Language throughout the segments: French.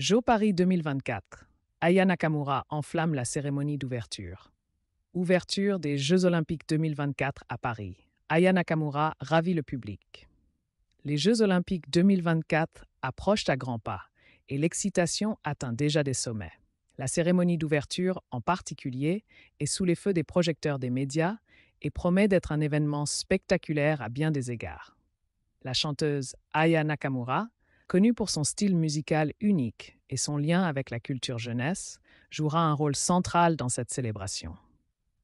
Joe Paris 2024. Aya Nakamura enflamme la cérémonie d'ouverture. Ouverture des Jeux Olympiques 2024 à Paris. Aya Nakamura ravit le public. Les Jeux Olympiques 2024 approchent à grands pas et l'excitation atteint déjà des sommets. La cérémonie d'ouverture, en particulier, est sous les feux des projecteurs des médias et promet d'être un événement spectaculaire à bien des égards. La chanteuse Aya Nakamura Connu pour son style musical unique et son lien avec la culture jeunesse, jouera un rôle central dans cette célébration.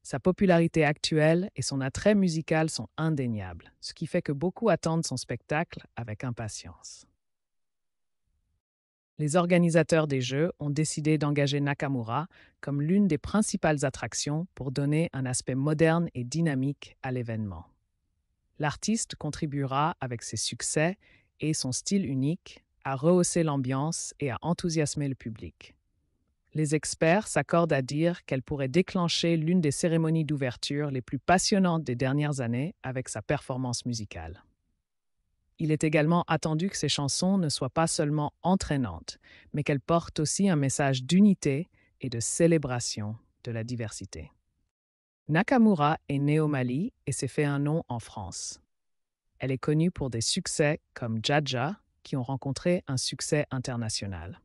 Sa popularité actuelle et son attrait musical sont indéniables, ce qui fait que beaucoup attendent son spectacle avec impatience. Les organisateurs des Jeux ont décidé d'engager Nakamura comme l'une des principales attractions pour donner un aspect moderne et dynamique à l'événement. L'artiste contribuera avec ses succès et son style unique à rehausser l'ambiance et à enthousiasmer le public. Les experts s'accordent à dire qu'elle pourrait déclencher l'une des cérémonies d'ouverture les plus passionnantes des dernières années avec sa performance musicale. Il est également attendu que ses chansons ne soient pas seulement entraînantes, mais qu'elles portent aussi un message d'unité et de célébration de la diversité. Nakamura est né au Mali et s'est fait un nom en France. Elle est connue pour des succès comme Jaja, qui ont rencontré un succès international.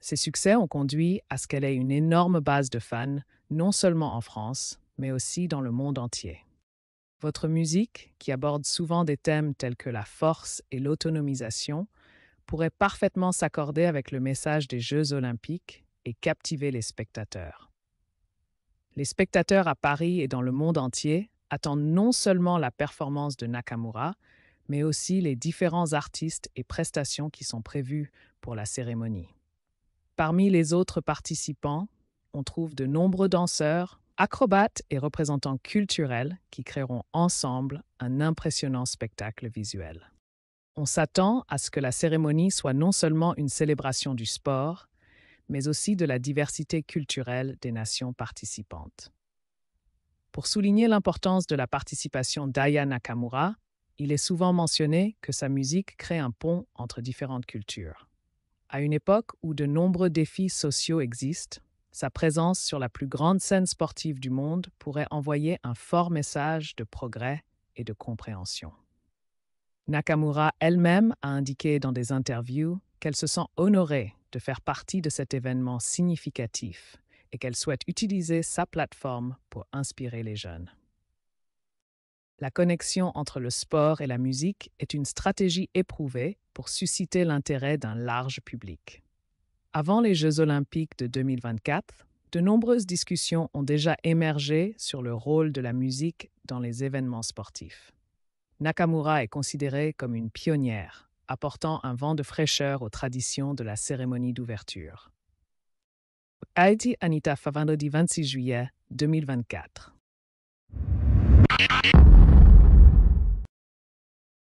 Ces succès ont conduit à ce qu'elle ait une énorme base de fans, non seulement en France, mais aussi dans le monde entier. Votre musique, qui aborde souvent des thèmes tels que la force et l'autonomisation, pourrait parfaitement s'accorder avec le message des Jeux olympiques et captiver les spectateurs. Les spectateurs à Paris et dans le monde entier attend non seulement la performance de Nakamura, mais aussi les différents artistes et prestations qui sont prévues pour la cérémonie. Parmi les autres participants, on trouve de nombreux danseurs, acrobates et représentants culturels qui créeront ensemble un impressionnant spectacle visuel. On s'attend à ce que la cérémonie soit non seulement une célébration du sport, mais aussi de la diversité culturelle des nations participantes. Pour souligner l'importance de la participation d'Aya Nakamura, il est souvent mentionné que sa musique crée un pont entre différentes cultures. À une époque où de nombreux défis sociaux existent, sa présence sur la plus grande scène sportive du monde pourrait envoyer un fort message de progrès et de compréhension. Nakamura elle-même a indiqué dans des interviews qu'elle se sent honorée de faire partie de cet événement significatif et qu'elle souhaite utiliser sa plateforme pour inspirer les jeunes. La connexion entre le sport et la musique est une stratégie éprouvée pour susciter l'intérêt d'un large public. Avant les Jeux olympiques de 2024, de nombreuses discussions ont déjà émergé sur le rôle de la musique dans les événements sportifs. Nakamura est considérée comme une pionnière, apportant un vent de fraîcheur aux traditions de la cérémonie d'ouverture. Haïti Anita fin du 26 juillet 2024.